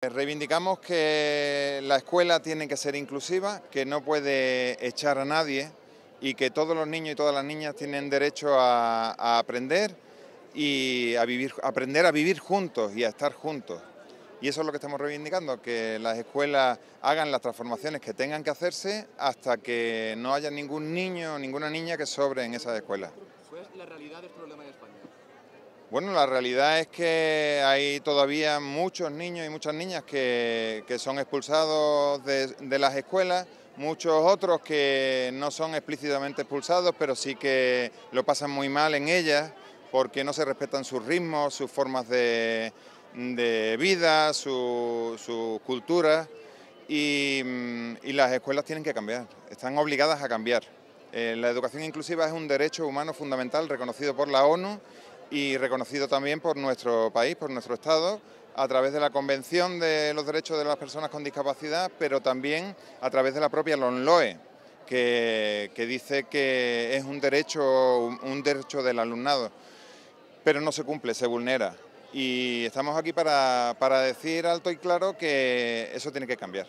Eh, reivindicamos que la escuela tiene que ser inclusiva, que no puede echar a nadie y que todos los niños y todas las niñas tienen derecho a, aprender y a vivir, aprender a vivir juntos y a estar juntos. Y eso es lo que estamos reivindicando, que las escuelas hagan las transformaciones que tengan que hacerse hasta que no haya ningún niño o ninguna niña que sobre en esas escuelas. la realidad del problema España? Bueno, la realidad es que hay todavía muchos niños y muchas niñas que, son expulsados de, las escuelas, muchos otros que no son explícitamente expulsados, pero sí que lo pasan muy mal en ellas porque no se respetan sus ritmos, sus formas de, vida, su cultura, mm, y, las escuelas tienen que cambiar, están obligadas a cambiar. Eh, la educación inclusiva es un derecho humano fundamental reconocido por la ONU y reconocido también por nuestro país, por nuestro Estado, a través de la Convención de los Derechos de las Personas con Discapacidad, pero también a través de la propia LONLOE, que, dice que es un derecho, un derecho del alumnado, pero no se cumple, se vulnera. Y estamos aquí para decir alto y claro que eso tiene que cambiar.